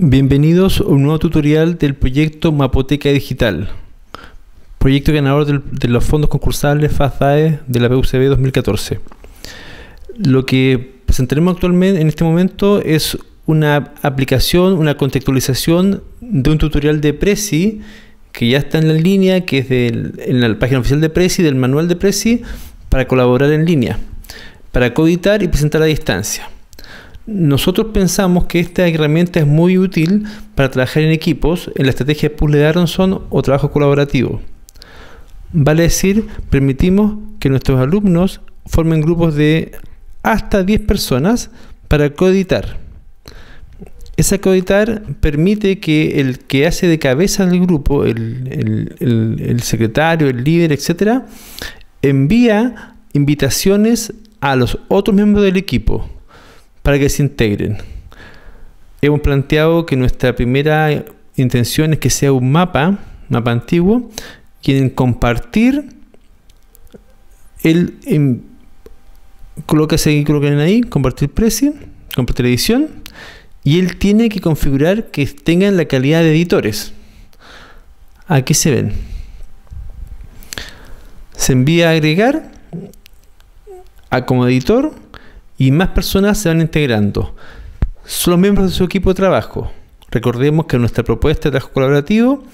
Bienvenidos a un nuevo tutorial del proyecto Mapoteca Digital, proyecto ganador de los fondos concursables FASDAE de la BUCB 2014. Lo que presentaremos actualmente en este momento es una aplicación, una contextualización de un tutorial de Prezi que ya está en la línea, que es en la página oficial de Prezi, del manual de Prezi, para colaborar en línea, para coeditar y presentar a distancia nosotros pensamos que esta herramienta es muy útil para trabajar en equipos en la estrategia puzzle de Aronson o trabajo colaborativo. Vale decir, permitimos que nuestros alumnos formen grupos de hasta 10 personas para coeditar. Esa coeditar permite que el que hace de cabeza del grupo, el, el secretario, el líder, etc., envía invitaciones a los otros miembros del equipo para que se integren. Hemos planteado que nuestra primera intención es que sea un mapa, mapa antiguo, quieren compartir, él en, coloca ese ahí, compartir precio, compartir edición, y él tiene que configurar que tengan la calidad de editores. Aquí se ven. Se envía a agregar a como editor y más personas se van integrando. Son los miembros de su equipo de trabajo. Recordemos que nuestra propuesta de trabajo colaborativo,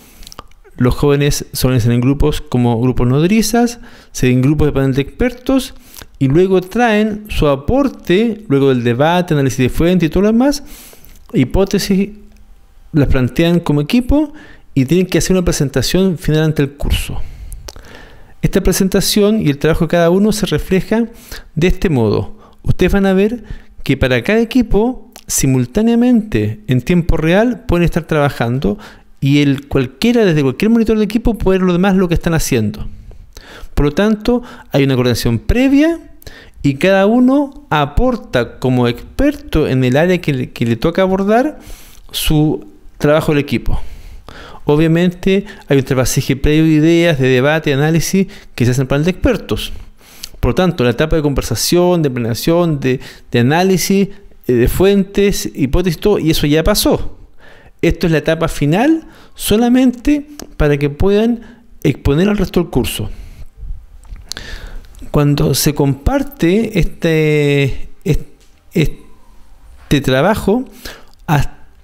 los jóvenes se en grupos como grupos nodrizas, se en grupos de panel de expertos y luego traen su aporte, luego del debate, análisis de fuente y todo lo demás, hipótesis las plantean como equipo y tienen que hacer una presentación final ante el curso. Esta presentación y el trabajo de cada uno se refleja de este modo ustedes van a ver que para cada equipo, simultáneamente, en tiempo real, pueden estar trabajando y el, cualquiera, desde cualquier monitor de equipo, puede ver lo demás lo que están haciendo. Por lo tanto, hay una coordinación previa y cada uno aporta como experto en el área que le, toca abordar su trabajo del equipo. Obviamente hay un trabajo previo de ideas, de debate, análisis que se hacen para el de expertos. Por lo tanto, la etapa de conversación, de planeación, de, análisis, eh, de fuentes, hipótesis, todo, y eso ya pasó. Esto es la etapa final solamente para que puedan exponer al resto del curso. Cuando se comparte este, este, trabajo,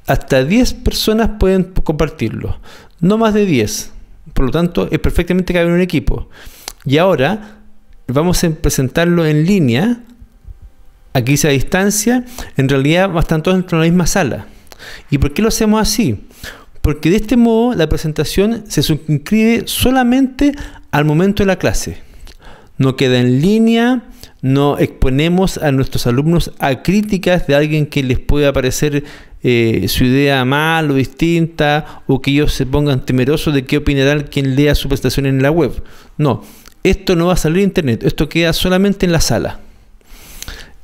hasta 10 personas pueden compartirlo, no más de 10. Por lo tanto, es perfectamente que en un equipo. Y ahora vamos a em, presentarlo en línea, aquí se a distancia, en realidad están todos dentro de la misma sala. ¿Y por qué lo hacemos así? Porque de este modo la presentación se suscribe solamente al momento de la clase. No queda en línea, no exponemos a nuestros alumnos a críticas de alguien que les pueda parecer eh, su idea mal o distinta o que ellos se pongan temerosos de qué opinará quien lea su presentación en la web. No, esto no va a salir a internet, esto queda solamente en la sala.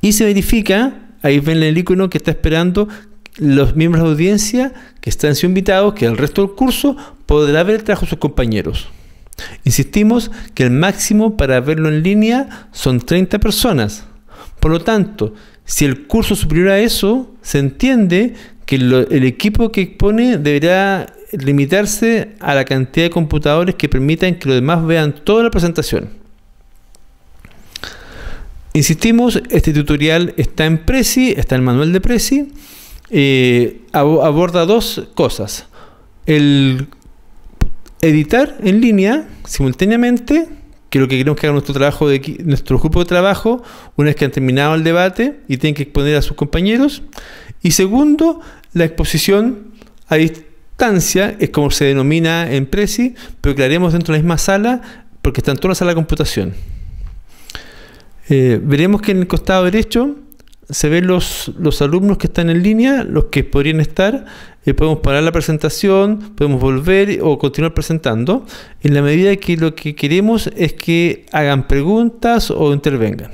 Y se verifica, ahí ven el icono que está esperando los miembros de audiencia que están siendo invitados, que el resto del curso podrá ver el trabajo sus compañeros. Insistimos que el máximo para verlo en línea son 30 personas. Por lo tanto, si el curso es superior a eso, se entiende que el equipo que expone deberá limitarse a la cantidad de computadores que permitan que los demás vean toda la presentación. Insistimos, este tutorial está en Prezi, está en el manual de Prezi, eh, aborda dos cosas. El editar en línea simultáneamente, que lo que queremos que haga nuestro trabajo de nuestro grupo de trabajo, una vez que han terminado el debate y tienen que exponer a sus compañeros. Y segundo, la exposición a, es como se denomina en Prezi, pero que la haremos dentro de la misma sala porque está en toda la sala de computación. Eh, veremos que en el costado derecho se ven los, alumnos que están en línea, los que podrían estar. Eh, podemos parar la presentación, podemos volver o continuar presentando, en la medida que lo que queremos es que hagan preguntas o intervengan.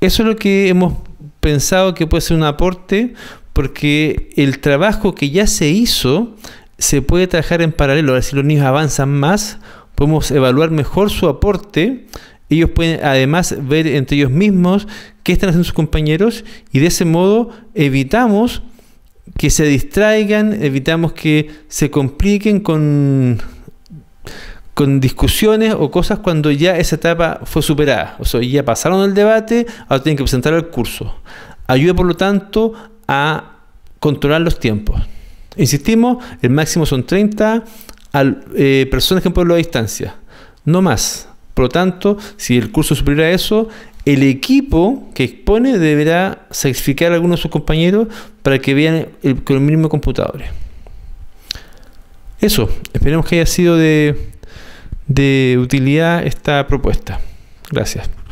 Eso es lo que hemos pensado que puede ser un aporte porque el trabajo que ya se hizo se puede trabajar en paralelo. Ahora, si los niños avanzan más, podemos evaluar mejor su aporte. Ellos pueden además ver entre ellos mismos qué están haciendo sus compañeros y de ese modo evitamos que se distraigan, evitamos que se compliquen con, con discusiones o cosas cuando ya esa etapa fue superada. O sea, ya pasaron el debate, ahora tienen que presentar el curso. Ayuda, por lo tanto, a controlar los tiempos. Insistimos, el máximo son 30 al, eh, personas que pueblo a distancia, no más. Por lo tanto, si el curso supera superior a eso, el equipo que expone deberá sacrificar a algunos de sus compañeros para que vean el, con el mínimo computadores. Eso, esperemos que haya sido de, de utilidad esta propuesta. Gracias.